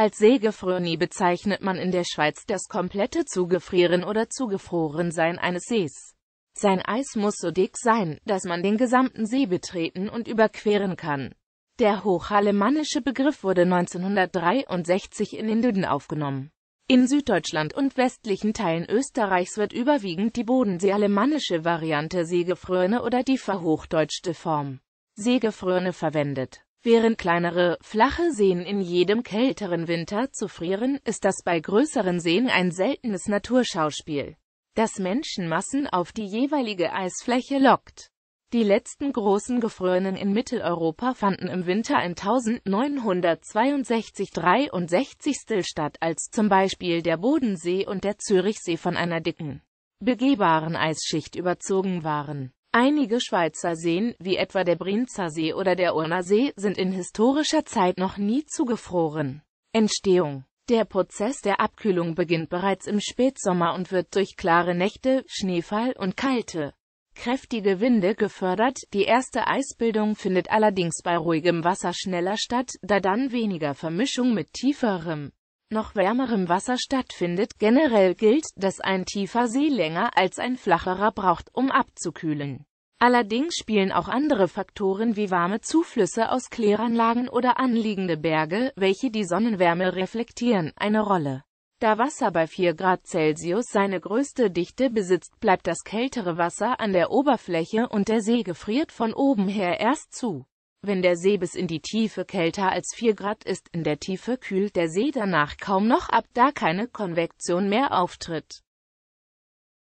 Als Sägefröni bezeichnet man in der Schweiz das komplette Zugefrieren oder Zugefrorensein eines Sees. Sein Eis muss so dick sein, dass man den gesamten See betreten und überqueren kann. Der hochalemannische Begriff wurde 1963 in den Düden aufgenommen. In Süddeutschland und westlichen Teilen Österreichs wird überwiegend die bodenseealemannische Variante Segefröne oder die verhochdeutschte Form Segefröne verwendet Während kleinere, flache Seen in jedem kälteren Winter zu frieren, ist das bei größeren Seen ein seltenes Naturschauspiel, das Menschenmassen auf die jeweilige Eisfläche lockt. Die letzten großen Gefrorenen in Mitteleuropa fanden im Winter 1962-63 statt, als zum Beispiel der Bodensee und der Zürichsee von einer dicken, begehbaren Eisschicht überzogen waren Einige Schweizer Seen, wie etwa der Brienzer See oder der Urnersee, sind in historischer Zeit noch nie zugefroren. Entstehung Der Prozess der Abkühlung beginnt bereits im Spätsommer und wird durch klare Nächte, Schneefall und kalte, kräftige Winde gefördert. Die erste Eisbildung findet allerdings bei ruhigem Wasser schneller statt, da dann weniger Vermischung mit tieferem noch wärmerem Wasser stattfindet. Generell gilt, dass ein tiefer See länger als ein flacherer braucht, um abzukühlen. Allerdings spielen auch andere Faktoren wie warme Zuflüsse aus Kläranlagen oder anliegende Berge, welche die Sonnenwärme reflektieren, eine Rolle. Da Wasser bei 4 Grad Celsius seine größte Dichte besitzt, bleibt das kältere Wasser an der Oberfläche und der See gefriert von oben her erst zu. Wenn der See bis in die Tiefe kälter als 4 Grad ist, in der Tiefe kühlt der See danach kaum noch ab, da keine Konvektion mehr auftritt.